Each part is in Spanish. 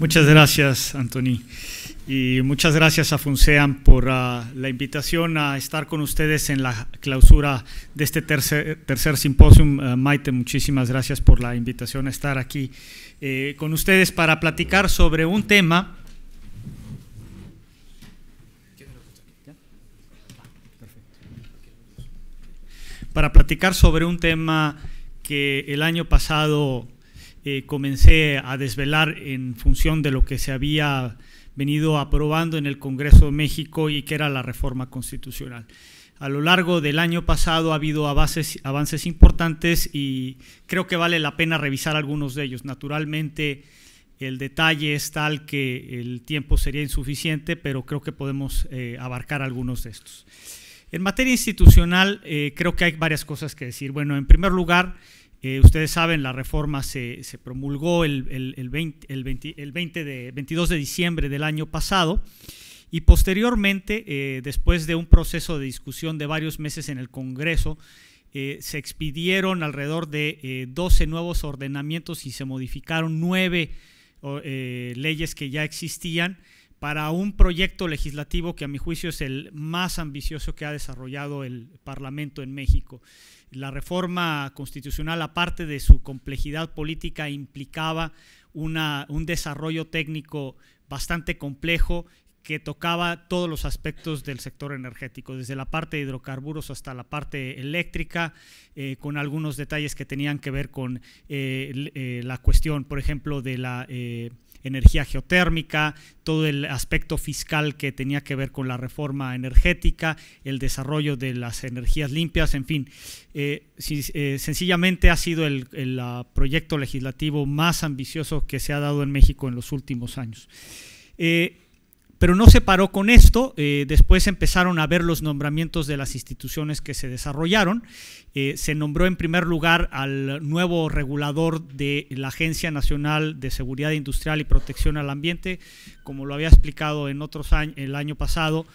Muchas gracias, Anthony. Y muchas gracias a Funsean por ah, la invitación a estar con ustedes en la clausura de este tercer, tercer ah, Maite, muchísimas gracias por la invitación a estar aquí eh, con ustedes para platicar sobre un tema. Para platicar sobre un tema que el año pasado eh, comencé a desvelar en función de lo que se había venido aprobando en el Congreso de México y que era la reforma constitucional. A lo largo del año pasado ha habido avances, importantes y creo que vale la pena revisar algunos de ellos. Naturalmente, el detalle es tal que el tiempo sería insuficiente, pero creo que podemos eh, abarcar algunos de estos. En materia institucional, eh, creo que hay varias cosas que decir. Bueno, en primer lugar, eh, ustedes saben, la reforma se, promulgó el, el, de, 22 de diciembre del año pasado y posteriormente, eh, después de un proceso de discusión de varios meses en el Congreso, eh, se expidieron alrededor de 12 nuevos ordenamientos y se modificaron 9 leyes que ya existían para un proyecto legislativo que a mi juicio es el más ambicioso que ha desarrollado el Parlamento en México. La reforma constitucional, aparte de su complejidad política, implicaba un desarrollo técnico bastante complejo que tocaba todos los aspectos del sector energético, desde la parte de hidrocarburos hasta la parte eléctrica, eh, con algunos detalles que tenían que ver con eh, eh, la cuestión, por ejemplo, de la energía geotérmica, todo el aspecto fiscal que tenía que ver con la reforma energética, el desarrollo de las energías limpias, en fin. Eh, eh, sencillamente ha sido el, ah, proyecto legislativo más ambicioso que se ha dado en México en los últimos años. Eh, pero no se paró con esto, eh, después empezaron a ver los nombramientos de las instituciones que se desarrollaron. Eh, se nombró en primer lugar al nuevo regulador de la Agencia Nacional de Seguridad Industrial y Protección al Ambiente, como lo había explicado en otros años, el año pasado.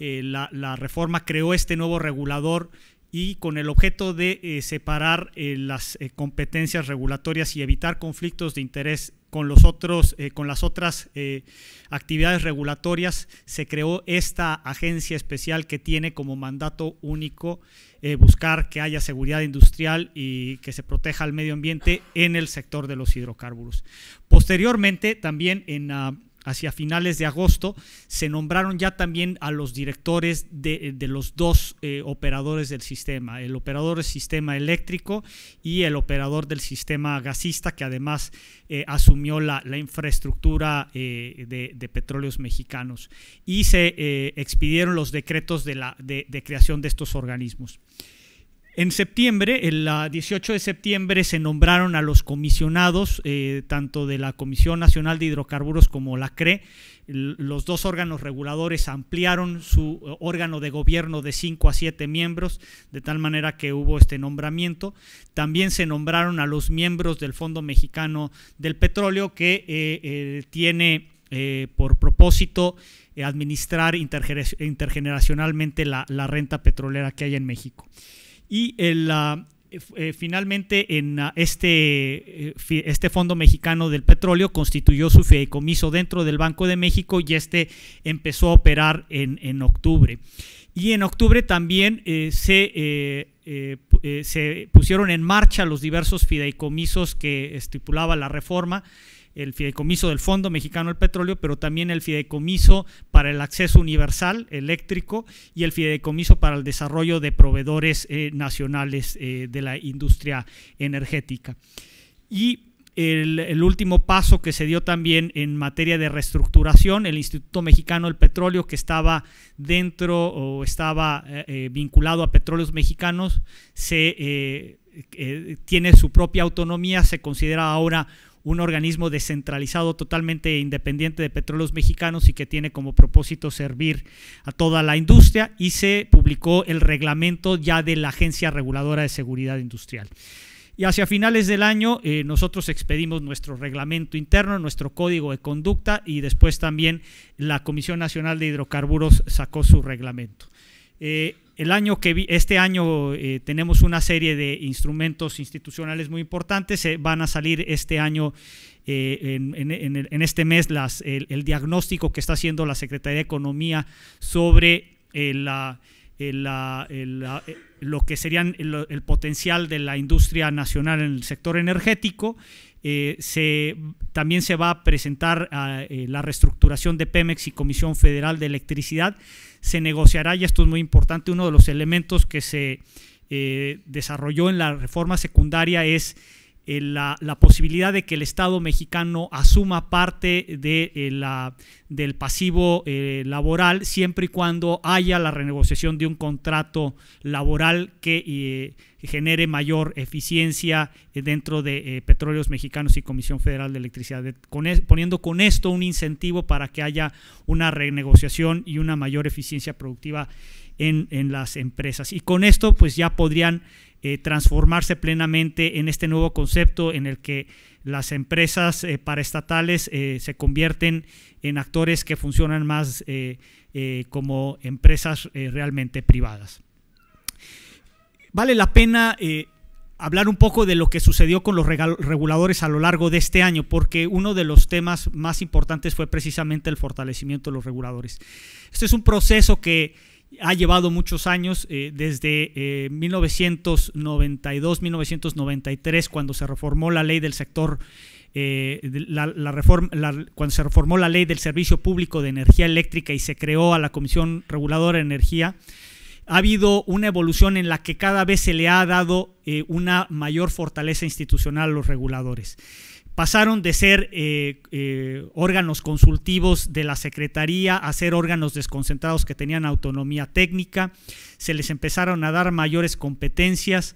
Eh, la, reforma creó este nuevo regulador y con el objeto de separar las competencias regulatorias y evitar conflictos de interés con, los otros, eh, con las otras eh, actividades regulatorias, se creó esta agencia especial que tiene como mandato único eh, buscar que haya seguridad industrial y que se proteja el medio ambiente en el sector de los hidrocarburos. Posteriormente, también en... la hacia finales de agosto, se nombraron ya también a los directores de, los dos eh, operadores del sistema, el operador del sistema eléctrico y el operador del sistema gasista, que además eh, asumió la, infraestructura eh, de, petróleos mexicanos. Y se expidieron los decretos de creación de estos organismos. En septiembre, el 18 de septiembre, se nombraron a los comisionados, eh, tanto de la Comisión Nacional de Hidrocarburos como la CRE. Los dos órganos reguladores ampliaron su eh, órgano de gobierno de 5 a 7 miembros, de tal manera que hubo este nombramiento. También se nombraron a los miembros del Fondo Mexicano del Petróleo, que eh, tiene por propósito administrar intergeneracionalmente la renta petrolera que hay en México. Y eh, eh, finalmente en ah, este, eh, este Fondo Mexicano del Petróleo constituyó su fideicomiso dentro del Banco de México y este empezó a operar en, octubre. Y en octubre también se, se pusieron en marcha los diversos fideicomisos que estipulaba la reforma el fideicomiso del Fondo Mexicano del Petróleo, pero también el fideicomiso para el acceso universal eléctrico y el fideicomiso para el desarrollo de proveedores eh, nacionales eh, de la industria energética. Y el, último paso que se dio también en materia de reestructuración, el Instituto Mexicano del Petróleo, que estaba dentro o estaba eh, vinculado a petróleos mexicanos, se, tiene su propia autonomía, se considera ahora un organismo descentralizado totalmente independiente de petróleos mexicanos y que tiene como propósito servir a toda la industria y se publicó el reglamento ya de la Agencia Reguladora de Seguridad Industrial. Y hacia finales del año eh, nosotros expedimos nuestro reglamento interno, nuestro código de conducta y después también la Comisión Nacional de Hidrocarburos sacó su reglamento. Eh, año que este año eh, tenemos una serie de instrumentos institucionales muy importantes. Eh, van a salir este año, eh, en, este mes, el, diagnóstico que está haciendo la Secretaría de Economía sobre lo que serían el potencial de la industria nacional en el sector energético. Eh, se, también se va a presentar ah, eh, la reestructuración de Pemex y Comisión Federal de Electricidad. Se negociará, y esto es muy importante, uno de los elementos que se eh, desarrolló en la reforma secundaria es eh, la, posibilidad de que el Estado mexicano asuma parte de, eh, la, del pasivo eh, laboral siempre y cuando haya la renegociación de un contrato laboral que genere mayor eficiencia dentro de Petróleos Mexicanos y Comisión Federal de Electricidad, poniendo con esto un incentivo para que haya una renegociación y una mayor eficiencia productiva en, en las empresas. Y con esto pues ya podrían eh, transformarse plenamente en este nuevo concepto en el que las empresas eh, paraestatales eh, se convierten en actores que funcionan más como empresas realmente privadas. Vale la pena hablar un poco de lo que sucedió con los reguladores a lo largo de este año, porque uno de los temas más importantes fue precisamente el fortalecimiento de los reguladores. Este es un proceso que ha llevado muchos años, eh, desde 1992-1993, eh, cuando se reformó la ley del sector, eh, la, reforma, cuando se reformó la ley del servicio público de energía eléctrica y se creó a la Comisión Reguladora de Energía, ha habido una evolución en la que cada vez se le ha dado una mayor fortaleza institucional a los reguladores pasaron de ser eh, eh, órganos consultivos de la Secretaría a ser órganos desconcentrados que tenían autonomía técnica, se les empezaron a dar mayores competencias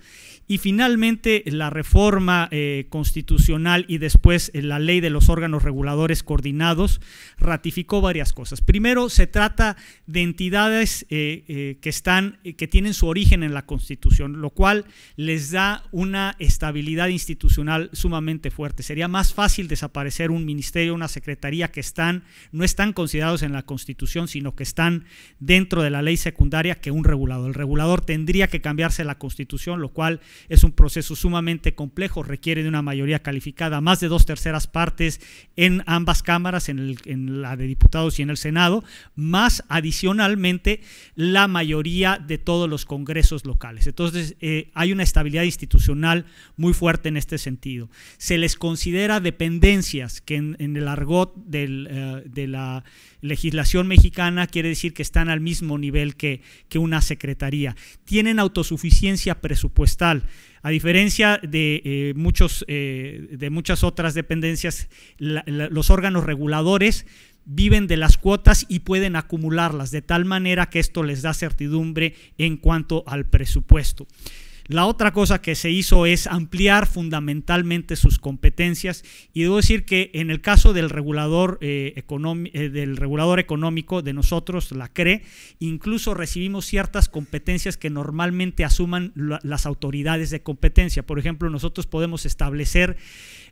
y finalmente, la reforma eh, constitucional y después eh, la ley de los órganos reguladores coordinados ratificó varias cosas. Primero, se trata de entidades eh, que, están, que tienen su origen en la Constitución, lo cual les da una estabilidad institucional sumamente fuerte. Sería más fácil desaparecer un ministerio, una secretaría que están, no están considerados en la Constitución, sino que están dentro de la ley secundaria que un regulador. El regulador tendría que cambiarse la Constitución, lo cual es un proceso sumamente complejo, requiere de una mayoría calificada, más de dos terceras partes en ambas cámaras, en, la de diputados y en el Senado, más adicionalmente la mayoría de todos los congresos locales. Entonces, eh, hay una estabilidad institucional muy fuerte en este sentido. Se les considera dependencias, que en, el argot eh, de la legislación mexicana quiere decir que están al mismo nivel que una secretaría. Tienen autosuficiencia presupuestal, a diferencia de, eh, muchos, eh, de muchas otras dependencias, los órganos reguladores viven de las cuotas y pueden acumularlas, de tal manera que esto les da certidumbre en cuanto al presupuesto. La otra cosa que se hizo es ampliar fundamentalmente sus competencias y debo decir que en el caso del regulador, eh, eh, del regulador económico de nosotros, la CRE, incluso recibimos ciertas competencias que normalmente asuman las autoridades de competencia. Por ejemplo, nosotros podemos establecer...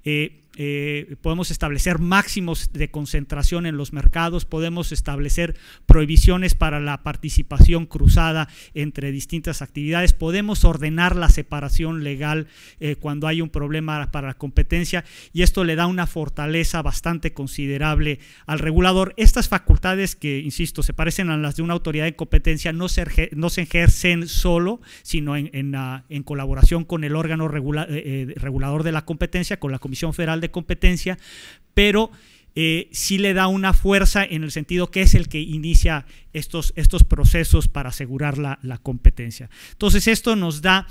Eh, eh, podemos establecer máximos de concentración en los mercados, podemos establecer prohibiciones para la participación cruzada entre distintas actividades, podemos ordenar la separación legal eh, cuando hay un problema para la competencia y esto le da una fortaleza bastante considerable al regulador. Estas facultades que, insisto, se parecen a las de una autoridad de competencia no se, no se ejercen solo, sino en, ah, colaboración con el órgano eh, regulador de la competencia, con la Comisión Federal de competencia, pero eh, sí le da una fuerza en el sentido que es el que inicia estos, estos procesos para asegurar la, la competencia. Entonces esto nos da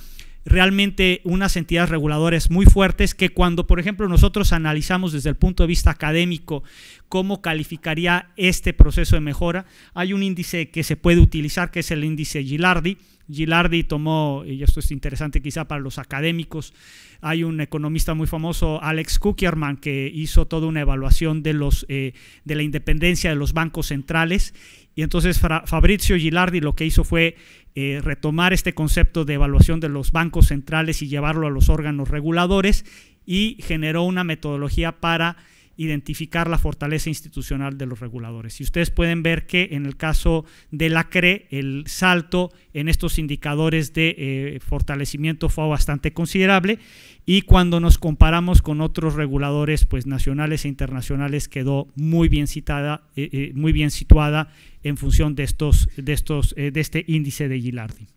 realmente unas entidades reguladoras muy fuertes que cuando, por ejemplo, nosotros analizamos desde el punto de vista académico cómo calificaría este proceso de mejora. Hay un índice que se puede utilizar, que es el índice Gilardi. Gilardi tomó, y esto es interesante quizá para los académicos, hay un economista muy famoso, Alex Kukierman, que hizo toda una evaluación de, los, eh, de la independencia de los bancos centrales. Y entonces Fabrizio Gilardi lo que hizo fue eh, retomar este concepto de evaluación de los bancos centrales y llevarlo a los órganos reguladores y generó una metodología para identificar la fortaleza institucional de los reguladores. Y ustedes pueden ver que en el caso de la CRE, el salto en estos indicadores de eh, fortalecimiento fue bastante considerable y cuando nos comparamos con otros reguladores pues, nacionales e internacionales quedó muy bien, citada, eh, eh, muy bien situada en función de, estos, de, estos, de este índice de Gilardi.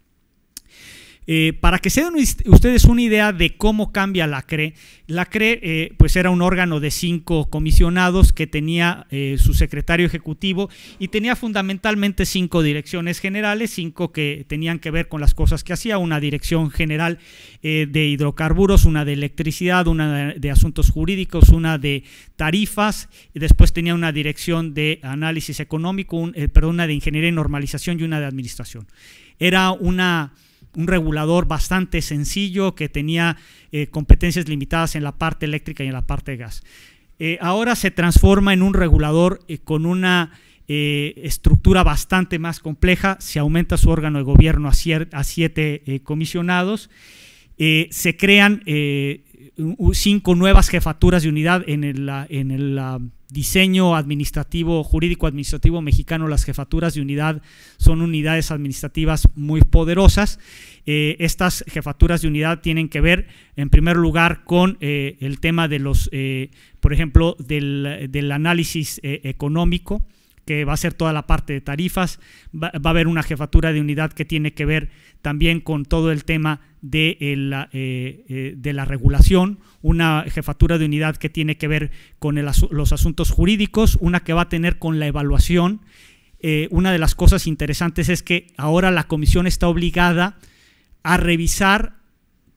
Eh, para que se den ustedes una idea de cómo cambia la CRE, la CRE eh, pues era un órgano de cinco comisionados que tenía eh, su secretario ejecutivo y tenía fundamentalmente cinco direcciones generales, cinco que tenían que ver con las cosas que hacía, una dirección general de hidrocarburos, una de electricidad, una de asuntos jurídicos, una de tarifas, y después tenía una dirección de análisis económico, perdón, una de ingeniería y normalización y una de administración. Era una un regulador bastante sencillo que tenía eh, competencias limitadas en la parte eléctrica y en la parte de gas. Eh, ahora se transforma en un regulador eh, con una estructura bastante más compleja, se aumenta su órgano de gobierno a siete comisionados, se crean cinco nuevas jefaturas de unidad en el, en el diseño administrativo, jurídico administrativo mexicano, las jefaturas de unidad son unidades administrativas muy poderosas. Eh, estas jefaturas de unidad tienen que ver, en primer lugar, con eh, el tema de los, eh, por ejemplo, del, análisis económico, que va a ser toda la parte de tarifas. Va, va a haber una jefatura de unidad que tiene que ver también con todo el tema de, eh, la, eh, eh, de la regulación, una jefatura de unidad que tiene que ver con los asuntos jurídicos, una que va a tener con la evaluación. una de las cosas interesantes es que ahora la comisión está obligada a revisar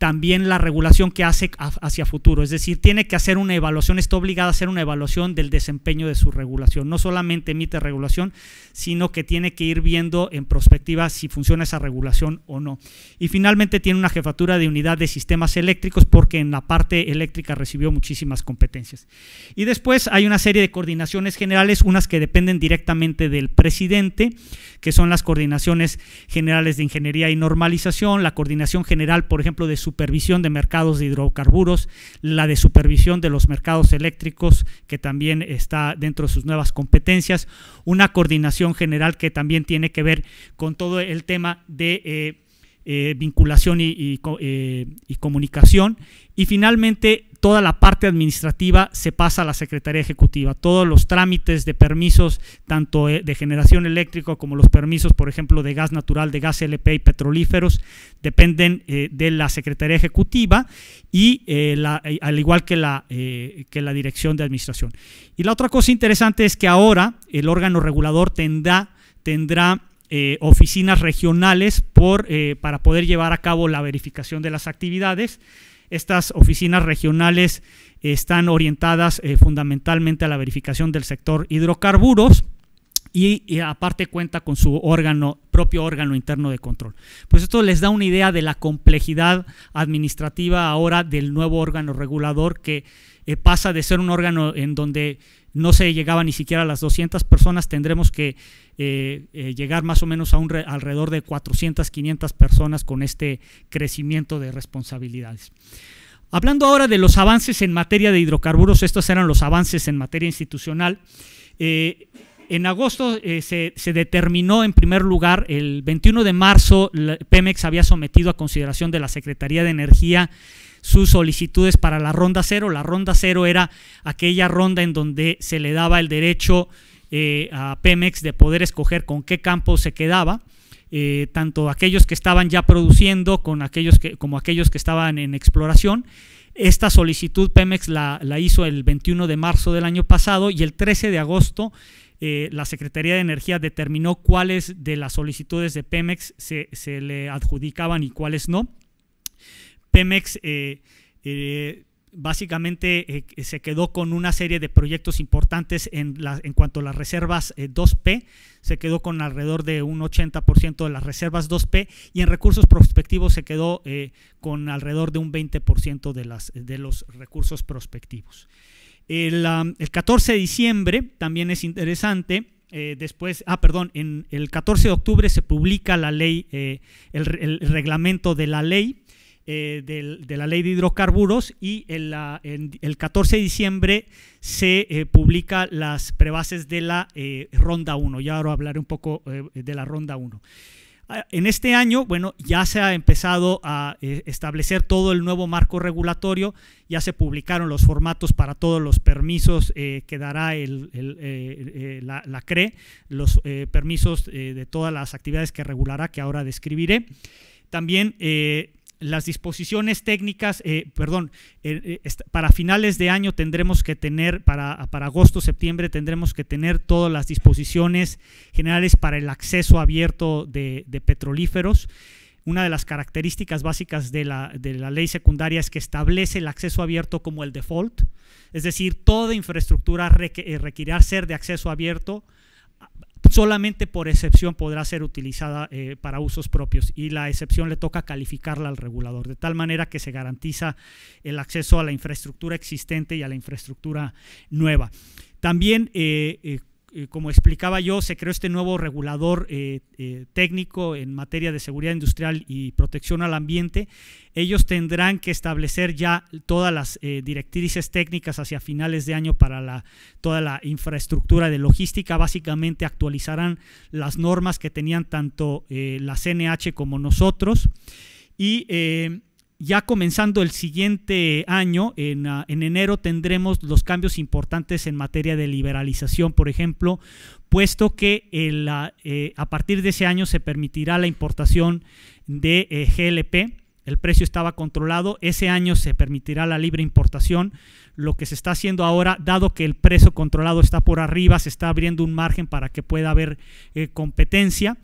también la regulación que hace hacia futuro. Es decir, tiene que hacer una evaluación, está obligada a hacer una evaluación del desempeño de su regulación. No solamente emite regulación, sino que tiene que ir viendo en perspectiva si funciona esa regulación o no. Y finalmente tiene una jefatura de unidad de sistemas eléctricos porque en la parte eléctrica recibió muchísimas competencias. Y después hay una serie de coordinaciones generales, unas que dependen directamente del presidente, que son las coordinaciones generales de ingeniería y normalización, la coordinación general, por ejemplo, de su supervisión de mercados de hidrocarburos, la de supervisión de los mercados eléctricos, que también está dentro de sus nuevas competencias, una coordinación general que también tiene que ver con todo el tema de... Eh, eh, vinculación eh, y, comunicación. Y finalmente, toda la parte administrativa se pasa a la Secretaría Ejecutiva. Todos los trámites de permisos, tanto eh, de generación eléctrica como los permisos, por ejemplo, de gas natural, de gas LP y petrolíferos, dependen de la Secretaría Ejecutiva y al igual que la, que la Dirección de Administración. Y la otra cosa interesante es que ahora el órgano regulador tendrá, tendrá eh, oficinas regionales eh, para poder llevar a cabo la verificación de las actividades. Estas oficinas regionales están orientadas eh, fundamentalmente a la verificación del sector hidrocarburos y, aparte cuenta con su órgano, propio órgano interno de control. Pues esto les da una idea de la complejidad administrativa ahora del nuevo órgano regulador que pasa de ser un órgano en donde no se llegaba ni siquiera a las 200 personas, tendremos que eh, eh, llegar más o menos a un alrededor de 400, 500 personas con este crecimiento de responsabilidades. Hablando ahora de los avances en materia de hidrocarburos, estos eran los avances en materia institucional. Eh, en agosto eh, se, determinó en primer lugar, el 21 de marzo Pemex había sometido a consideración de la Secretaría de Energía sus solicitudes para la ronda cero. La ronda cero era aquella ronda en donde se le daba el derecho eh, a Pemex de poder escoger con qué campo se quedaba. Eh, tanto aquellos que estaban ya produciendo con aquellos como aquellos que estaban en exploración. Esta solicitud Pemex la, la, hizo el 21 de marzo del año pasado y el 13 de agosto eh, la Secretaría de Energía determinó cuáles de las solicitudes de Pemex se, le adjudicaban y cuáles no. Pemex eh, eh, básicamente se quedó con una serie de proyectos importantes en, cuanto a las reservas 2P, se quedó con alrededor de un 80% de las reservas 2P y en recursos prospectivos se quedó con alrededor de un 20% de los recursos prospectivos. El, 14 um, de diciembre también es interesante. Eh, después, ah, perdón, en el 14 de octubre se publica la ley, eh, el, reglamento de la ley, eh, de, la ley de hidrocarburos, y el, uh, la, 14 de diciembre se publica las prebases de la ronda 1. Ya ahora hablaré un poco de la ronda 1 en este año, bueno, ya se ha empezado a eh, establecer todo el nuevo marco regulatorio, ya se publicaron los formatos para todos los permisos eh, que dará el, eh, la, CRE, los permisos de todas las actividades que regulará, que ahora describiré. También las disposiciones técnicas, eh, perdón, eh, eh, para finales de año tendremos que tener, para, agosto, septiembre, tendremos que tener todas las disposiciones generales para el acceso abierto de, petrolíferos. Una de las características básicas de la, de la, ley secundaria es que establece el acceso abierto como el default, es decir, toda infraestructura requerirá ser de acceso abierto solamente por excepción podrá ser utilizada eh, para usos propios y la excepción le toca calificarla al regulador, de tal manera que se garantiza el acceso a la infraestructura existente y a la infraestructura nueva. También eh, eh como explicaba yo, se creó este nuevo regulador eh, eh, técnico en materia de seguridad industrial y protección al ambiente. Ellos tendrán que establecer ya todas las eh, directrices técnicas hacia finales de año para toda la infraestructura de logística. Básicamente actualizarán las normas que tenían tanto la CNH como nosotros. Y ya comenzando el siguiente año, ah, en, enero, tendremos los cambios importantes en materia de liberalización, por ejemplo, puesto que ah, eh, a partir de ese año se permitirá la importación de eh, GLP. El precio estaba controlado, ese año se permitirá la libre importación. Lo que se está haciendo ahora, dado que el precio controlado está por arriba, se está abriendo un margen para que pueda haber eh, competencia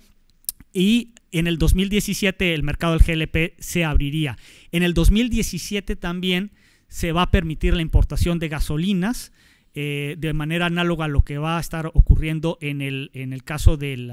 y en el 2017 el mercado del GLP se abriría. En el 2017 también se va a permitir la importación de gasolinas eh, de manera análoga a lo que va a estar ocurriendo en el, en el caso del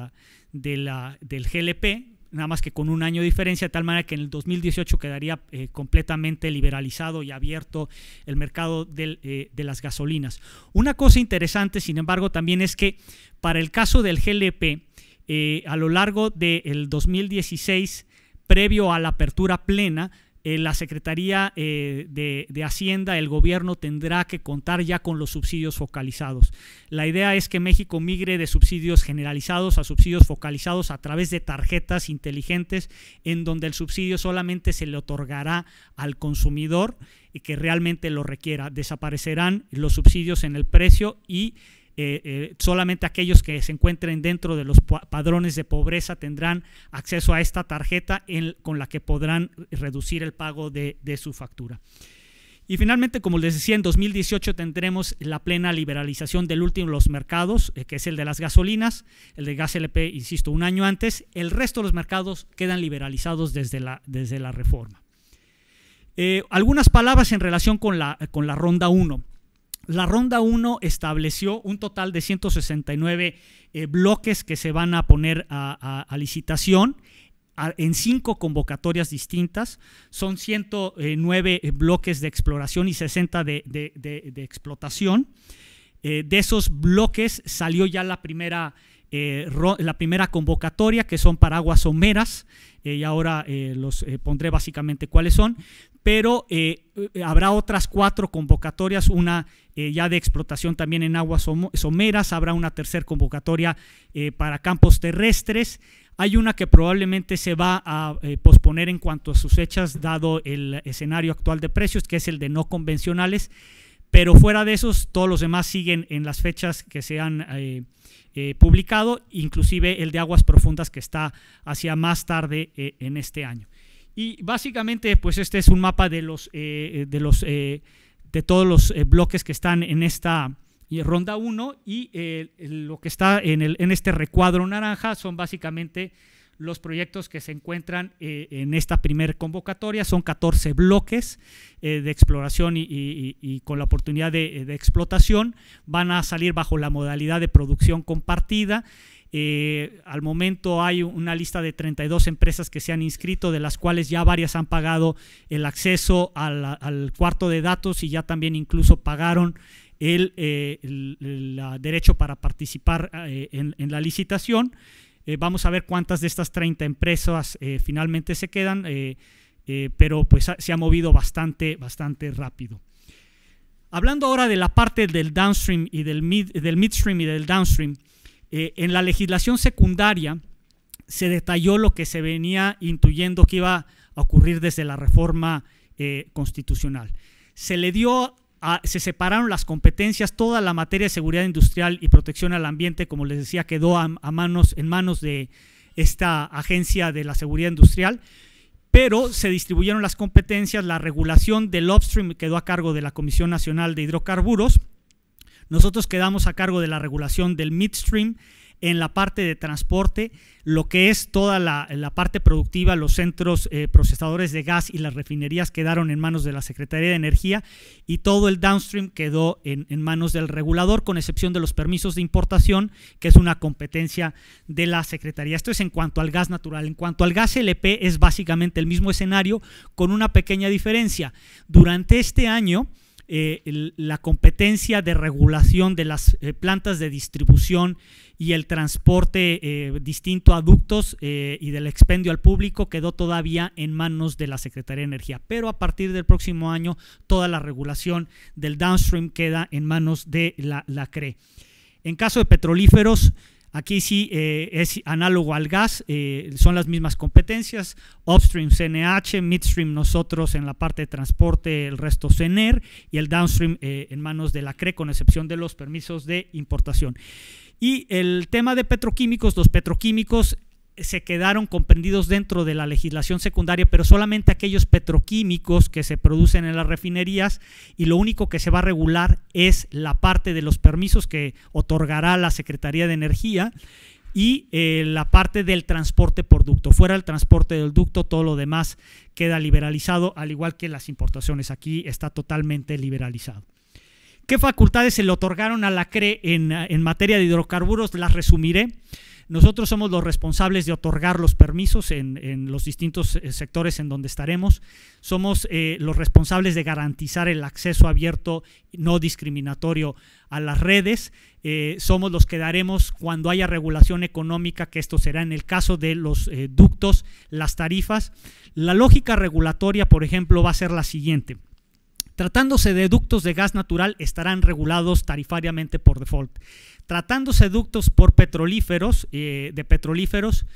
GLP, nada más que con un año de diferencia, de tal manera que en el 2018 quedaría eh, completamente liberalizado y abierto el mercado eh, de las gasolinas. Una cosa interesante, sin embargo, también es que para el caso del GLP, eh, a lo largo del 2016, previo a la apertura plena, eh, la Secretaría eh, de, Hacienda, el gobierno tendrá que contar ya con los subsidios focalizados. La idea es que México migre de subsidios generalizados a subsidios focalizados a través de tarjetas inteligentes en donde el subsidio solamente se le otorgará al consumidor y que realmente lo requiera. Desaparecerán los subsidios en el precio y eh, eh, solamente aquellos que se encuentren dentro de los padrones de pobreza tendrán acceso a esta tarjeta con la que podrán reducir el pago de, su factura. Y finalmente, como les decía, en 2018 tendremos la plena liberalización del último de los mercados, eh, que es el de las gasolinas, el de gas LP, insisto, un año antes. El resto de los mercados quedan liberalizados desde la, desde la reforma. algunas palabras en relación con la, con la ronda 1. La ronda 1 estableció un total de 169 eh, bloques que se van a poner a, licitación en cinco convocatorias distintas. Son 109 eh, bloques de exploración y 60 de, explotación. Eh, de esos bloques salió ya la primera, la primera convocatoria, que son paraguas someras, y ahora los pondré básicamente cuáles son pero eh, eh, habrá otras cuatro convocatorias, una eh, ya de explotación también en aguas someras, habrá una tercera convocatoria para campos terrestres, hay una que probablemente se va a posponer en cuanto a sus fechas, dado el escenario actual de precios, que es el de no convencionales, pero fuera de esos, todos los demás siguen en las fechas que se han publicado, inclusive el de aguas profundas que está hacia más tarde en este año. Y básicamente, pues este es un mapa de los, eh, eh, de los, eh, de todos los bloques que están en esta ronda 1 y lo que está en, el, en este recuadro naranja son básicamente los proyectos que se encuentran en esta primer convocatoria. Son 14 bloques de exploración y, con la oportunidad de, explotación. Van a salir bajo la modalidad de producción compartida. Eh, al momento hay una lista de 32 empresas que se han inscrito, de las cuales ya varias han pagado el acceso al, cuarto de datos y ya también incluso pagaron el, eh, derecho para participar eh, en, la licitación. vamos a ver cuántas de estas 30 empresas finalmente se quedan, pero pues se ha movido bastante, bastante rápido. Hablando ahora de la parte del downstream y del, del midstream y del downstream, eh, en la legislación secundaria se detalló lo que se venía intuyendo que iba a ocurrir desde la reforma eh, constitucional. Se le dio se separaron las competencias, toda la materia de seguridad industrial y protección al ambiente, como les decía, quedó a manos, en manos de esta agencia de la seguridad industrial, pero se distribuyeron las competencias, la regulación del upstream quedó a cargo de la Comisión Nacional de Hidrocarburos nosotros quedamos a cargo de la regulación del midstream en la parte de transporte, lo que es toda la, parte productiva, los centros eh, procesadores de gas y las refinerías quedaron en manos de la Secretaría de Energía y todo el downstream quedó en, en, manos del regulador, con excepción de los permisos de importación, que es una competencia de la Secretaría. Esto es en cuanto al gas natural. En cuanto al gas LP es básicamente el mismo escenario, con una pequeña diferencia. Durante este año, eh, la competencia de regulación de las eh, plantas de distribución y el transporte eh, distinto a ductos y del expendio al público quedó todavía en manos de la Secretaría de Energía. Pero a partir del próximo año, toda la regulación del downstream queda en manos de la, la CRE. En caso de petrolíferos, Aquí sí eh, es análogo al gas, eh, son las mismas competencias, upstream CNH, midstream nosotros en la parte de transporte, el resto CNER y el downstream eh, en manos de la CRE con excepción de los permisos de importación. Y el tema de petroquímicos, los petroquímicos se quedaron comprendidos dentro de la legislación secundaria, pero solamente aquellos petroquímicos que se producen en las refinerías y lo único que se va a regular es la parte de los permisos que otorgará la Secretaría de Energía y eh, la parte del transporte por ducto. Fuera el transporte del ducto, todo lo demás queda liberalizado, al igual que las importaciones. Aquí está totalmente liberalizado. ¿Qué facultades se le otorgaron a la CRE en, en materia de hidrocarburos? Las resumiré. Nosotros somos los responsables de otorgar los permisos en, los distintos eh, sectores en donde estaremos. Somos eh, los responsables de garantizar el acceso abierto, no discriminatorio a las redes. Eh, somos los que daremos cuando haya regulación económica, que esto será en el caso de los ductos, las tarifas. La lógica regulatoria, por ejemplo, va a ser la siguiente. Tratándose de ductos de gas natural, estarán regulados tarifariamente por default. Tratándose de ductos por petrolíferos, eh, de petrolíferos,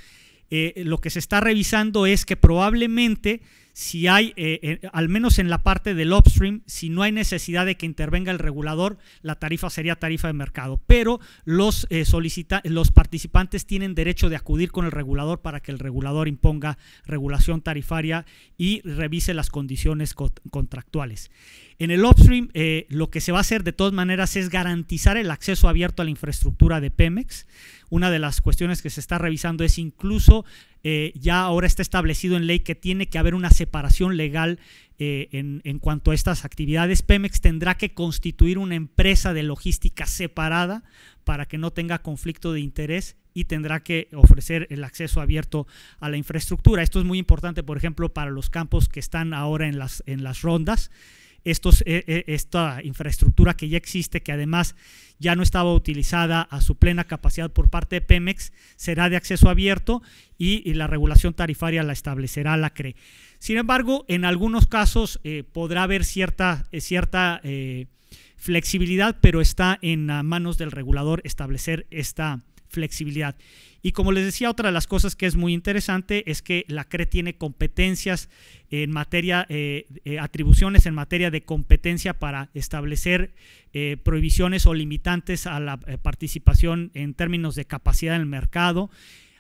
eh, lo que se está revisando es que probablemente si hay, eh, eh, al menos en la parte del upstream, si no hay necesidad de que intervenga el regulador, la tarifa sería tarifa de mercado. Pero los, los participantes tienen derecho de acudir con el regulador para que el regulador imponga regulación tarifaria y revise las condiciones contractuales. En el upstream, eh, lo que se va a hacer de todas maneras es garantizar el acceso abierto a la infraestructura de Pemex. Una de las cuestiones que se está revisando es incluso eh, ya ahora está establecido en ley que tiene que haber una separación legal eh, en, cuanto a estas actividades. Pemex tendrá que constituir una empresa de logística separada para que no tenga conflicto de interés y tendrá que ofrecer el acceso abierto a la infraestructura. Esto es muy importante, por ejemplo, para los campos que están ahora en las rondas. Eh, eh, esta infraestructura que ya existe, que además ya no estaba utilizada a su plena capacidad por parte de Pemex, será de acceso abierto y, la regulación tarifaria la establecerá la CRE. Sin embargo, en algunos casos eh, podrá haber cierta, cierta flexibilidad, pero está en manos del regulador establecer esta flexibilidad. Y como les decía, otra de las cosas que es muy interesante es que la CRE tiene competencias en materia, eh, eh, atribuciones en materia de competencia para establecer eh, prohibiciones o limitantes a la participación en términos de capacidad en el mercado.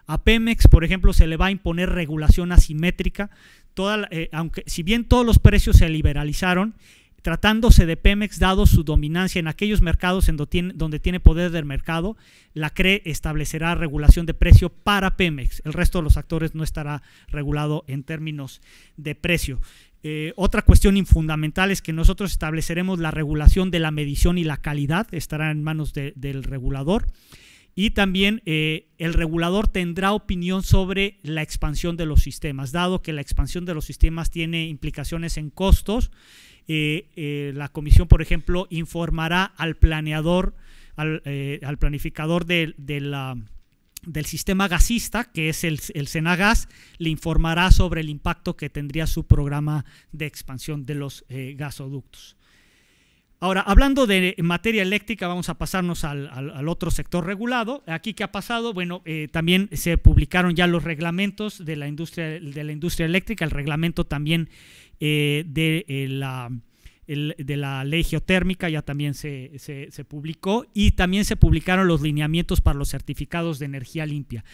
A Pemex, por ejemplo, se le va a imponer regulación asimétrica. Toda, aunque, si bien todos los precios se liberalizaron, tratándose de Pemex, dado su dominancia en aquellos mercados donde, tiene, poder del mercado, la CRE establecerá regulación de precio para Pemex. El resto de los actores no estará regulado en términos de precio. Eh, otra cuestión fundamental es que nosotros estableceremos la regulación de la medición y la calidad, estará en manos del regulador. Y también eh, el regulador tendrá opinión sobre la expansión de los sistemas, dado que la expansión de los sistemas tiene implicaciones en costos eh, eh, la comisión, por ejemplo, informará al planeador, al, eh, planificador de, del sistema gasista, que es el, el Senagas, le informará sobre el impacto que tendría su programa de expansión de los gasoductos. Ahora, hablando de materia eléctrica, vamos a pasarnos al, otro sector regulado. Aquí, ¿qué ha pasado? Bueno, también se publicaron ya los reglamentos de la industria, de la industria eléctrica. El reglamento también eh, de, eh, la, de, la, ley geotérmica, ya también se, publicó, y también se publicaron los lineamientos para los certificados de energía limpia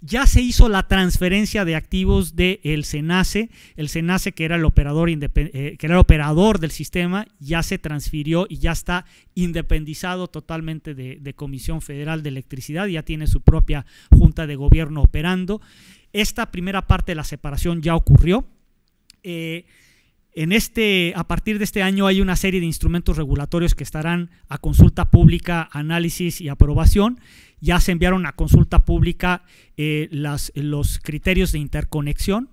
ya se hizo la transferencia de activos del el SENACE, el SENACE que era el, operador eh, que era operador del sistema, ya se transfirió y ya está independizado totalmente de, Comisión Federal de Electricidad, ya tiene su propia junta de gobierno operando. Esta primera parte de la separación ya ocurrió. En este, a partir de este año hay una serie de instrumentos regulatorios que estarán a consulta pública, análisis y aprobación. Ya se enviaron a consulta pública eh, los criterios de interconexión.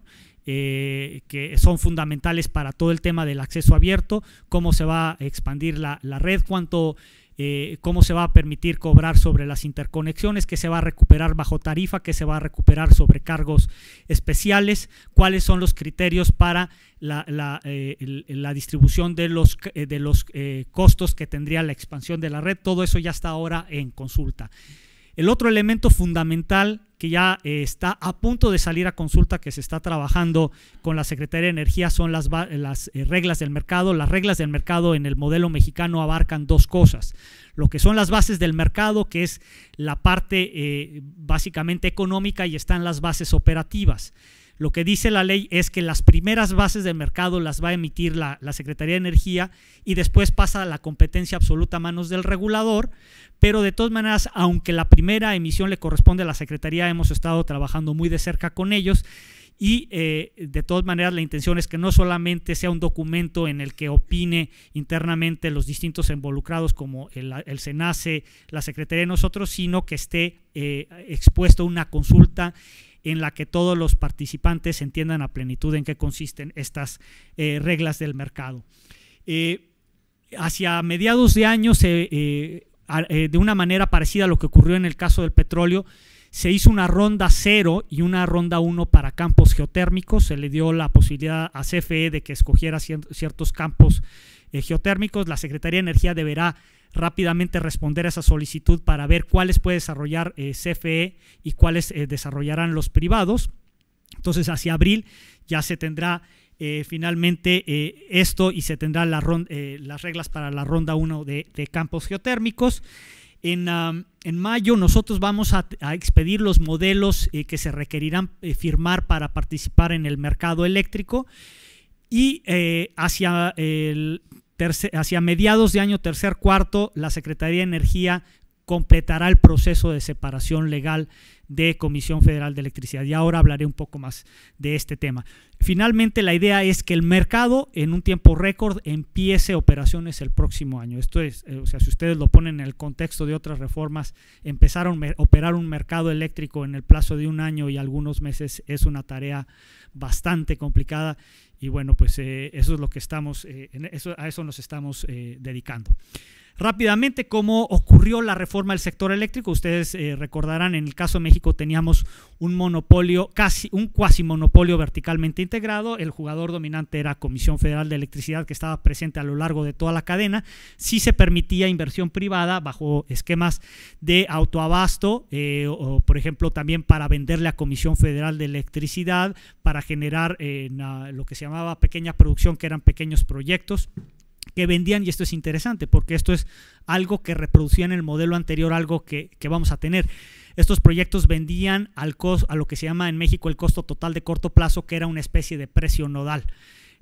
Eh, que son fundamentales para todo el tema del acceso abierto, cómo se va a expandir la, la red, cuánto eh, cómo se va a permitir cobrar sobre las interconexiones, qué se va a recuperar bajo tarifa, qué se va a recuperar sobre cargos especiales, cuáles son los criterios para la, eh, distribución de los, eh, de los costos que tendría la expansión de la red. Todo eso ya está ahora en consulta. El otro elemento fundamental que ya eh, está a punto de salir a consulta, que se está trabajando con la Secretaría de Energía, son las, las eh, reglas del mercado. Las reglas del mercado en el modelo mexicano abarcan dos cosas. Lo que son las bases del mercado, que es la parte eh, básicamente económica, y están las bases operativas. Lo que dice la ley es que las primeras bases de mercado las va a emitir la, Secretaría de Energía y después pasa la competencia absoluta a manos del regulador, pero de todas maneras, aunque la primera emisión le corresponde a la Secretaría, hemos estado trabajando muy de cerca con ellos. Y eh, de todas maneras la intención es que no solamente sea un documento en el que opine internamente los distintos involucrados como el, SENACE, la Secretaría de nosotros, sino que esté eh, expuesto expuesto una consulta en la que todos los participantes entiendan a plenitud en qué consisten estas eh, reglas del mercado. Eh, hacia mediados de año, eh, de una manera parecida a lo que ocurrió en el caso del petróleo, se hizo una ronda cero y una ronda uno para campos geotérmicos. Se le dio la posibilidad a CFE de que escogiera ciertos campos geotérmicos. La Secretaría de Energía deberá rápidamente responder a esa solicitud para ver cuáles puede desarrollar eh, CFE y cuáles eh, desarrollarán los privados. Entonces, hacia abril ya se tendrá eh, finalmente esto y se tendrá las reglas para la ronda 1 de, campos geotérmicos. En, en, mayo nosotros vamos a expedir los modelos que se requerirán firmar para participar en el mercado eléctrico y hacia el hacia mediados de año tercer cuarto, la Secretaría de Energía completará el proceso de separación legal de Comisión Federal de Electricidad. Y ahora hablaré un poco más de este tema. Finalmente, la idea es que el mercado en un tiempo récord empiece operaciones el próximo año. Esto es, eh, o sea, si ustedes lo ponen en el contexto de otras reformas, empezar a operar un mercado eléctrico en el plazo de un año y algunos meses es una tarea bastante complicada y bueno, pues eh, eso es lo que estamos, eh, eso, a eso nos estamos eh, dedicando. Rápidamente, cómo ocurrió la reforma del sector eléctrico. Ustedes eh, recordarán, en el caso de México teníamos un monopolio, casi un cuasi monopolio verticalmente integrado. El jugador dominante era Comisión Federal de Electricidad, que estaba presente a lo largo de toda la cadena. Sí se permitía inversión privada bajo esquemas de autoabasto, eh, por ejemplo, también para venderle a Comisión Federal de Electricidad, para generar eh, lo que se llamaba pequeña producción, que eran pequeños proyectos que vendían, y esto es interesante, porque esto es algo que reproducía en el modelo anterior, algo que, vamos a tener. Estos proyectos vendían al a lo que se llama en México el costo total de corto plazo, que era una especie de precio nodal.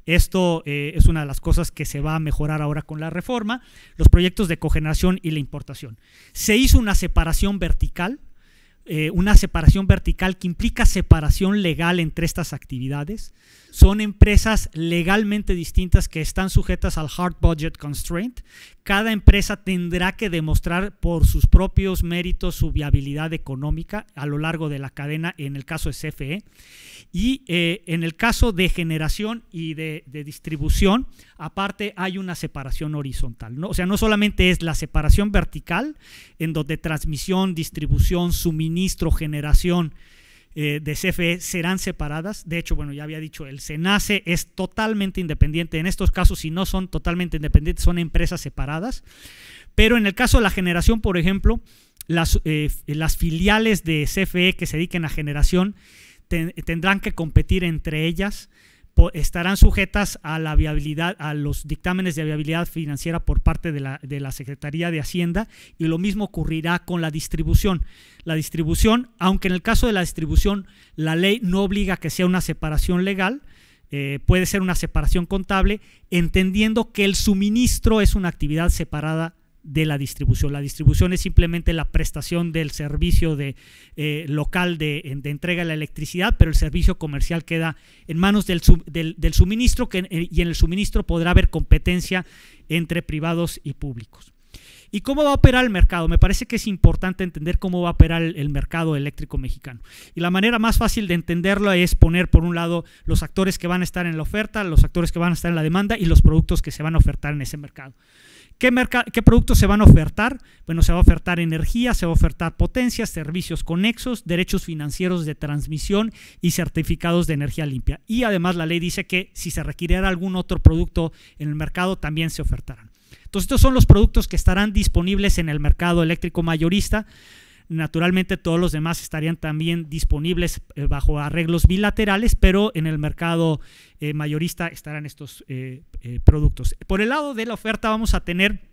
Esto eh, es una de las cosas que se va a mejorar ahora con la reforma, los proyectos de cogeneración y la importación. Se hizo una separación vertical, eh, una separación vertical que implica separación legal entre estas actividades. Son empresas legalmente distintas que están sujetas al hard budget constraint. Cada empresa tendrá que demostrar por sus propios méritos su viabilidad económica a lo largo de la cadena, en el caso de CFE. Y eh, en el caso de generación y de, distribución, aparte hay una separación horizontal. O sea, no solamente es la separación vertical, en donde transmisión, distribución, suministro, generación, eh, de CFE serán separadas. De hecho, bueno, ya había dicho, el Cenace es totalmente independiente. En estos casos, si no son totalmente independientes, son empresas separadas. Pero en el caso de la generación, por ejemplo, las, eh, filiales de CFE que se dediquen a generación tendrán que competir entre ellas estarán sujetas a la viabilidad, a los dictámenes de viabilidad financiera por parte de la, de la, Secretaría de Hacienda y lo mismo ocurrirá con la distribución. La distribución, aunque en el caso de la distribución la ley no obliga que sea una separación legal, eh, puede ser una separación contable, entendiendo que el suministro es una actividad separada de la distribución. La distribución es simplemente la prestación del servicio de, eh, local de, entrega de la electricidad, pero el servicio comercial queda en manos del, suministro eh, y en el suministro podrá haber competencia entre privados y públicos. ¿Y cómo va a operar el mercado? Me parece que es importante entender cómo va a operar el, el, mercado eléctrico mexicano. Y la manera más fácil de entenderlo es poner, por un lado, los actores que van a estar en la oferta, los actores que van a estar en la demanda y los productos que se van a ofertar en ese mercado. ¿Qué, productos se van a ofertar? Bueno, se va a ofertar energía, se va a ofertar potencia, servicios conexos, derechos financieros de transmisión y certificados de energía limpia. Y además la ley dice que si se requiriera algún otro producto en el mercado, también se ofertarán. Entonces, estos son los productos que estarán disponibles en el mercado eléctrico mayorista. Naturalmente todos los demás estarían también disponibles eh, bajo arreglos bilaterales, pero en el mercado eh, mayorista estarán estos eh, productos. Por el lado de la oferta vamos a tener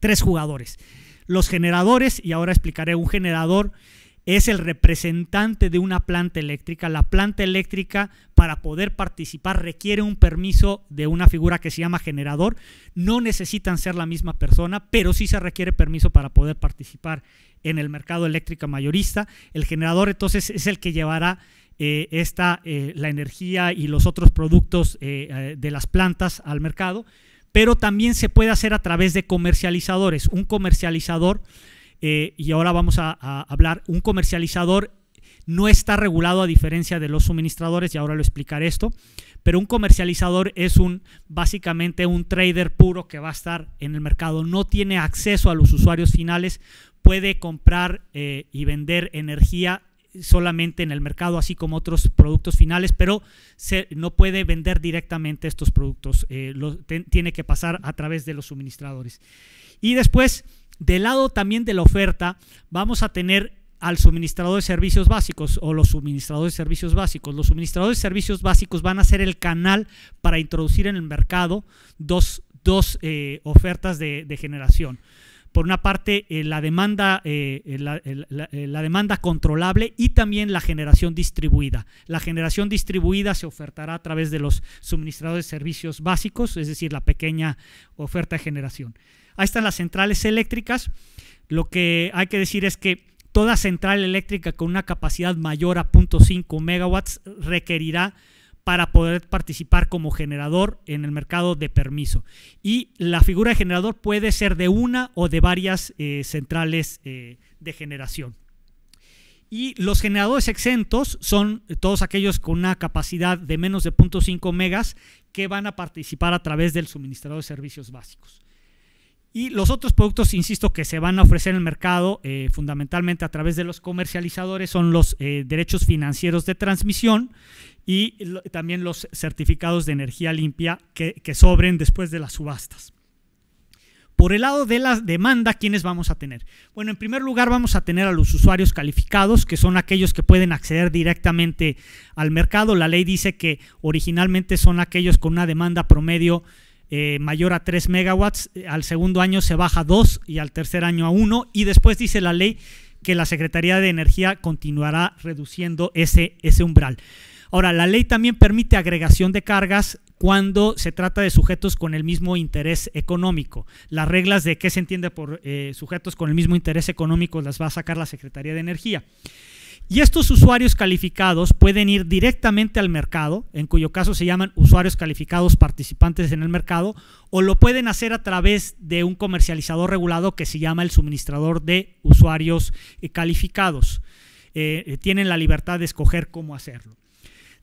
tres jugadores. Los generadores, y ahora explicaré un generador es el representante de una planta eléctrica. La planta eléctrica para poder participar requiere un permiso de una figura que se llama generador. No necesitan ser la misma persona, pero sí se requiere permiso para poder participar en el mercado eléctrico mayorista. El generador entonces es el que llevará eh, esta, eh, la energía y los otros productos eh, de las plantas al mercado, pero también se puede hacer a través de comercializadores. Un comercializador, y ahora vamos a, hablar, un comercializador no está regulado a diferencia de los suministradores, y ahora lo explicaré esto, pero un comercializador es un básicamente un trader puro que va a estar en el mercado, no tiene acceso a los usuarios finales puede comprar eh, y vender energía solamente en el mercado, así como otros productos finales, pero no puede vender directamente estos productos, eh, tiene que pasar a través de los suministradores. Y después, del lado también de la oferta, vamos a tener al suministrador de servicios básicos o los suministradores de servicios básicos. Los suministradores de servicios básicos van a ser el canal para introducir en el mercado dos, eh, ofertas de generación por una parte eh, la, demanda, eh, eh, la, la, demanda controlable y también la generación distribuida. La generación distribuida se ofertará a través de los suministradores de servicios básicos, es decir, la pequeña oferta de generación. Ahí están las centrales eléctricas. Lo que hay que decir es que toda central eléctrica con una capacidad mayor a 0.5 megawatts requerirá para poder participar como generador en el mercado de permiso. Y la figura de generador puede ser de una o de varias eh, centrales eh, de generación. Y los generadores exentos son todos aquellos con una capacidad de menos de 0.5 megas que van a participar a través del suministrador de servicios básicos. Y los otros productos, insisto, que se van a ofrecer en el mercado eh, fundamentalmente a través de los comercializadores son los derechos financieros de transmisión, y también los certificados de energía limpia que, sobren después de las subastas. Por el lado de la demanda, ¿quiénes vamos a tener? Bueno, en primer lugar vamos a tener a los usuarios calificados, que son aquellos que pueden acceder directamente al mercado. La ley dice que originalmente son aquellos con una demanda promedio eh, mayor a 3 megawatts, eh, al segundo año se baja a 2 y al tercer año a 1 y después dice la ley que la Secretaría de Energía continuará reduciendo ese, ese umbral. Ahora, la ley también permite agregación de cargas cuando se trata de sujetos con el mismo interés económico. Las reglas de qué se entiende por eh, sujetos con el mismo interés económico las va a sacar la Secretaría de Energía. Y estos usuarios calificados pueden ir directamente al mercado, en cuyo caso se llaman usuarios calificados participantes en el mercado, o lo pueden hacer a través de un comercializador regulado que se llama el suministrador de usuarios eh, calificados. Eh, tienen la libertad de escoger cómo hacerlo.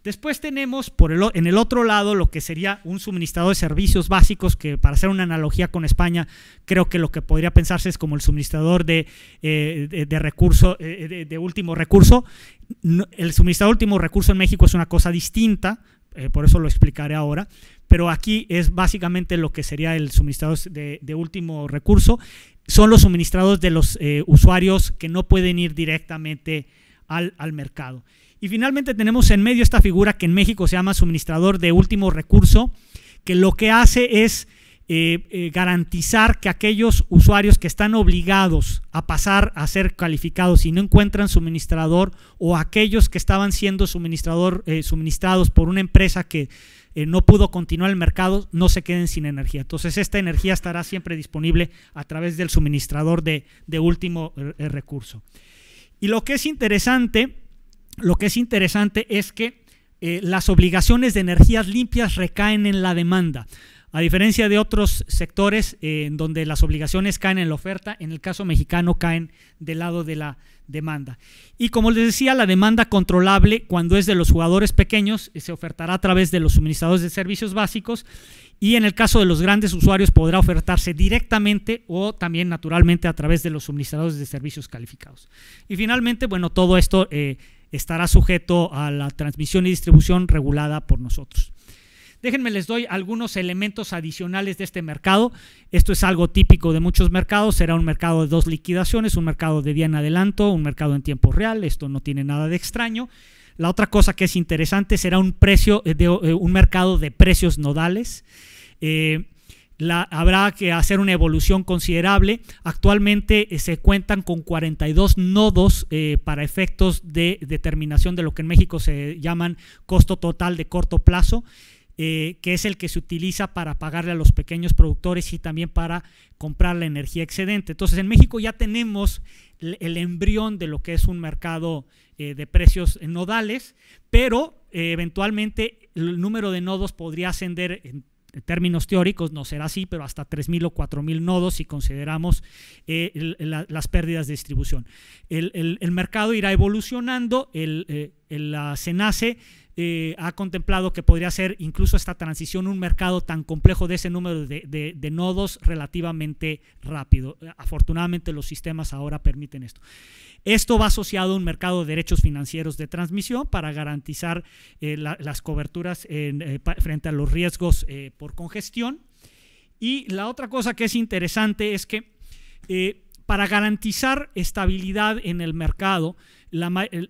Después tenemos en el otro lado lo que sería un suministrador de servicios básicos, que para hacer una analogía con España, creo que lo que podría pensarse es como el suministrador de, eh, eh, eh, de, último recurso. el suministrador de último recurso en México es una cosa distinta, por eso lo explicaré ahora, pero aquí es básicamente lo que sería el suministrador de último recurso. Son los suministrados de los usuarios que no pueden ir directamente al mercado. Y finalmente tenemos en medio esta figura que en México se llama suministrador de último recurso, que lo que hace es eh, eh, garantizar que aquellos usuarios que están obligados a pasar a ser calificados y no encuentran suministrador o aquellos que estaban siendo eh, suministrados por una empresa que no pudo continuar el mercado, no se queden sin energía. Entonces esta energía estará siempre disponible a través del suministrador de último recurso. Y lo que es interesante lo que es interesante es que eh, las obligaciones de energías limpias recaen en la demanda. A diferencia de otros sectores eh, en donde las obligaciones caen en la oferta, en el caso mexicano caen del lado de la demanda. Y como les decía, la demanda controlable cuando es de los jugadores pequeños eh, se ofertará a través de los suministradores de servicios básicos y en el caso de los grandes usuarios podrá ofertarse directamente o también naturalmente a través de los suministradores de servicios calificados. Y finalmente, bueno, todo esto estará sujeto a la transmisión y distribución regulada por nosotros. Déjenme les doy algunos elementos adicionales de este mercado. Esto es algo típico de muchos mercados. Será un mercado de dos liquidaciones, un mercado de día en adelanto, un mercado en tiempo real. Esto no tiene nada de extraño. La otra cosa que es interesante será un, precio de, eh, un mercado de precios nodales. Eh, habrá que hacer una evolución considerable. Actualmente eh, se cuentan con 42 nodos eh, para efectos de determinación de lo que en México se llaman costo total de corto plazo. Eh, que es el que se utiliza para pagarle a los pequeños productores y también para comprar la energía excedente. Entonces, en México ya tenemos el, embrión de lo que es un mercado de precios nodales, pero eventualmente el número de nodos podría ascender en en términos teóricos no será así, pero hasta 3.000 o 4.000 nodos si consideramos eh, las pérdidas de distribución. El, mercado irá evolucionando, eh, la SENACE eh, ha contemplado que podría ser incluso esta transición un mercado tan complejo de ese número de nodos relativamente rápido. Afortunadamente los sistemas ahora permiten esto. Esto va asociado a un mercado de derechos financieros de transmisión para garantizar eh, las coberturas eh, frente a los riesgos eh, por congestión. Y la otra cosa que es interesante es que para garantizar estabilidad en el mercado,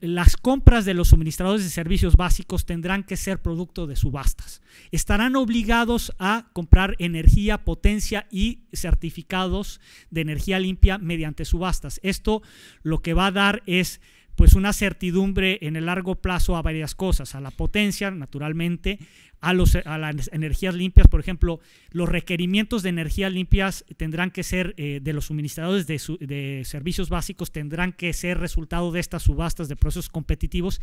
las compras de los suministradores de servicios básicos tendrán que ser producto de subastas. Estarán obligados a comprar energía, potencia y certificados de energía limpia mediante subastas. Esto lo que va a dar es pues una certidumbre en el largo plazo a varias cosas, a la potencia, naturalmente, eh, a, las energías limpias. Por ejemplo, los requerimientos de energías limpias tendrán que ser eh, de los suministradores de, servicios básicos, tendrán que ser resultado de estas subastas de procesos competitivos,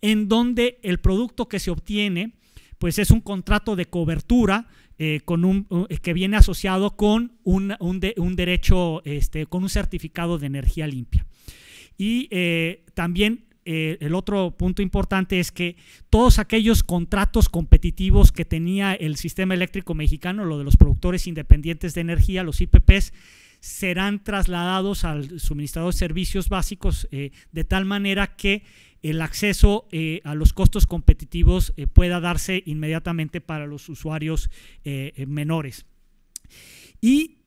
en donde el producto que se obtiene pues es un contrato de cobertura eh, con un, que viene asociado con un, derecho, este, con un certificado de energía limpia. Y también eh, el otro punto importante es que todos aquellos contratos competitivos que tenía el sistema eléctrico mexicano, lo de los productores independientes de energía, los IPPs, serán trasladados al suministrador de servicios básicos eh, de tal manera que el acceso eh, a los costos competitivos pueda darse inmediatamente para los usuarios menores. Y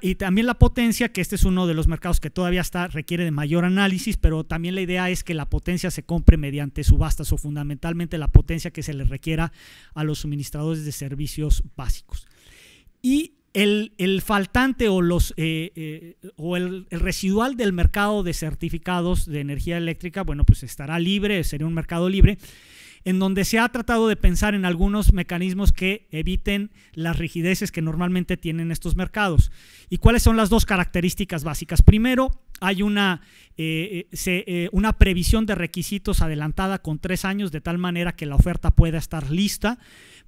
y también la potencia, que este es uno de los mercados que todavía está, requiere de mayor análisis, pero también la idea es que la potencia se compre mediante subastas o fundamentalmente la potencia que se le requiera a los suministradores de servicios básicos. Y el, faltante o, los, eh, eh, o el, el, residual del mercado de certificados de energía eléctrica, bueno, pues estará libre, sería un mercado libre, en donde se ha tratado de pensar en algunos mecanismos que eviten las rigideces que normalmente tienen estos mercados. ¿Y cuáles son las dos características básicas? Primero, hay una, eh, eh, eh, una previsión de requisitos adelantada con tres años, de tal manera que la oferta pueda estar lista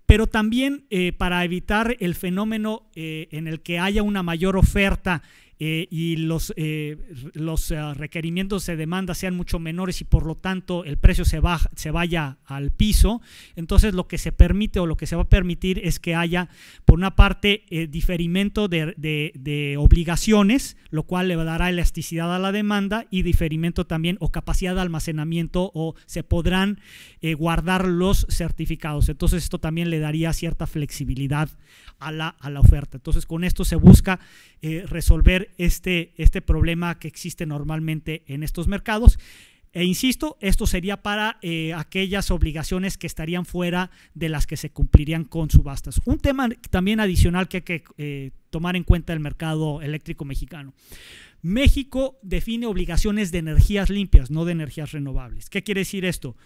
pero también para evitar el fenómeno en el que haya una mayor oferta eh, y los, eh, los eh, requerimientos de demanda sean mucho menores y por lo tanto el precio se, baja, se vaya al piso, entonces lo que se permite o lo que se va a permitir es que haya, por una parte, diferimiento diferimento de, obligaciones, lo cual le dará elasticidad a la demanda y diferimiento también o capacidad de almacenamiento o se podrán guardar los certificados. Entonces esto también le daría cierta flexibilidad a la, a la oferta. Entonces con esto se busca resolver este, este problema que existe normalmente en estos mercados. E insisto, esto sería para eh, aquellas obligaciones que estarían fuera de las que se cumplirían con subastas. Un tema también adicional que hay que eh, tomar en cuenta el mercado eléctrico mexicano. México define obligaciones de energías limpias, no de energías renovables. ¿Qué quiere decir esto?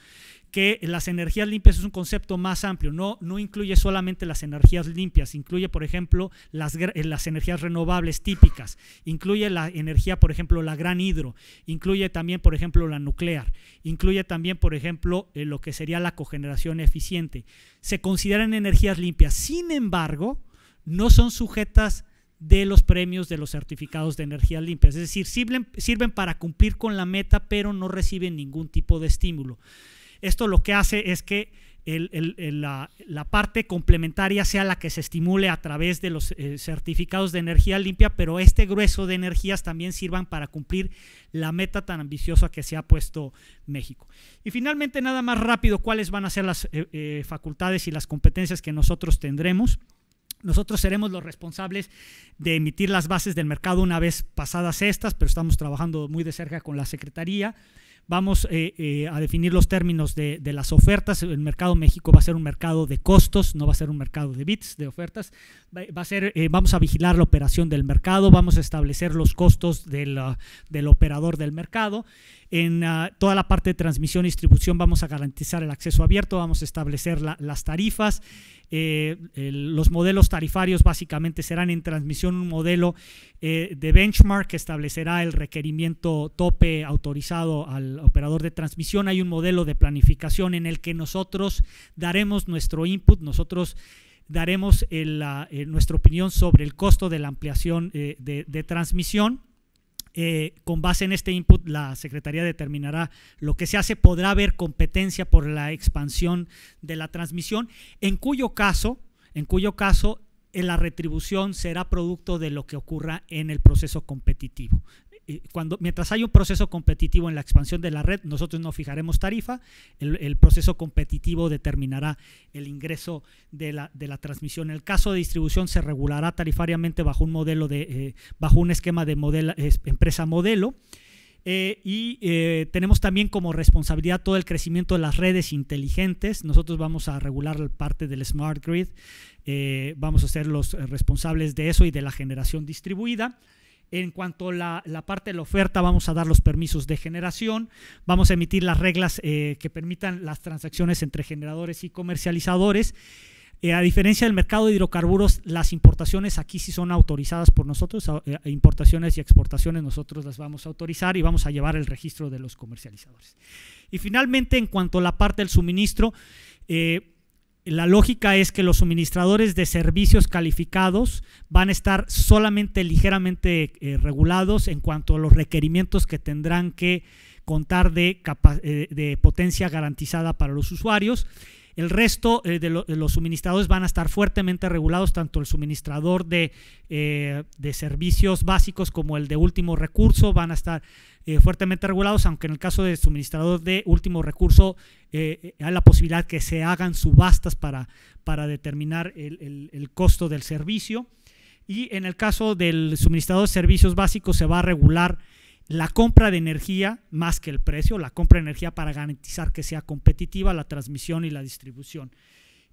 que las energías limpias es un concepto más amplio, no, no incluye solamente las energías limpias, incluye, por ejemplo, las, eh, las energías renovables típicas, incluye la energía, por ejemplo, la gran hidro, incluye también, por ejemplo, la nuclear, incluye también, por ejemplo, eh, lo que sería la cogeneración eficiente. Se consideran energías limpias, sin embargo, no son sujetas de los premios de los certificados de energías limpias. Es decir, sirven, para cumplir con la meta, pero no reciben ningún tipo de estímulo. Esto lo que hace es que la, parte complementaria sea la que se estimule a través de los eh, certificados de energía limpia, pero este grueso de energías también sirvan para cumplir la meta tan ambiciosa que se ha puesto México. Y finalmente, nada más rápido, cuáles van a ser las eh, eh, facultades y las competencias que nosotros tendremos. Nosotros seremos los responsables de emitir las bases del mercado una vez pasadas estas, pero estamos trabajando muy de cerca con la Secretaría vamos eh, eh, a definir los términos de, las ofertas. El mercado México va a ser un mercado de costos, no va a ser un mercado de bits, de ofertas. Va, a ser, eh, vamos a vigilar la operación del mercado, vamos a establecer los costos del, operador del mercado. En ah, toda la parte de transmisión y distribución vamos a garantizar el acceso abierto, vamos a establecer las tarifas. los modelos tarifarios básicamente serán en transmisión un modelo de benchmark que establecerá el requerimiento tope autorizado al operador de transmisión, hay un modelo de planificación en el que nosotros daremos nuestro input, nosotros daremos eh, nuestra opinión sobre el costo de la ampliación eh, de, transmisión. Eh, con base en este input, la Secretaría determinará lo que se hace. Podrá haber competencia por la expansión de la transmisión, en cuyo caso, en cuyo caso la retribución será producto de lo que ocurra en el proceso competitivo mientras hay un proceso competitivo en la expansión de la red, nosotros no fijaremos tarifa, el, proceso competitivo determinará el ingreso de la, transmisión. El caso de distribución se regulará tarifariamente bajo un modelo de, eh, bajo un esquema de empresa modelo. Eh, y eh, tenemos también como responsabilidad todo el crecimiento de las redes inteligentes. Nosotros vamos a regular parte del smart grid, vamos a ser los responsables de eso y de la generación distribuida. En cuanto a la, parte de la oferta, vamos a dar los permisos de generación, vamos a emitir las reglas eh, que permitan las transacciones entre generadores y comercializadores. Eh, a diferencia del mercado de hidrocarburos, las importaciones aquí sí son autorizadas por nosotros, eh, importaciones y exportaciones nosotros las vamos a autorizar y vamos a llevar el registro de los comercializadores. Y finalmente, en cuanto a la parte del suministro, la lógica es que los suministradores de servicios calificados van a estar solamente ligeramente eh, regulados en cuanto a los requerimientos que tendrán que contar de eh, potencia garantizada para los usuarios el resto eh, de, los suministradores van a estar fuertemente regulados, tanto el suministrador de, eh, servicios básicos como el de último recurso van a estar eh, fuertemente regulados, aunque en el caso del suministrador de último recurso hay la posibilidad que se hagan subastas para, para determinar el costo del servicio. Y en el caso del suministrador de servicios básicos se va a regular la compra de energía más que el precio, la compra de energía para garantizar que sea competitiva la transmisión y la distribución.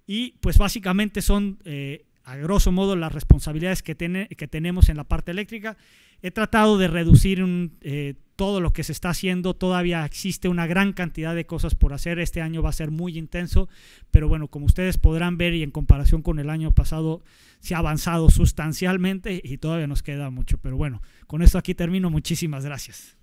Y pues básicamente son, eh, a grosso modo, las responsabilidades que, que, tenemos en la parte eléctrica. He tratado de reducir un eh, todo lo que se está haciendo. Todavía existe una gran cantidad de cosas por hacer. Este año va a ser muy intenso, pero bueno, como ustedes podrán ver y en comparación con el año pasado, se ha avanzado sustancialmente y todavía nos queda mucho. Pero bueno, con esto aquí termino. Muchísimas gracias.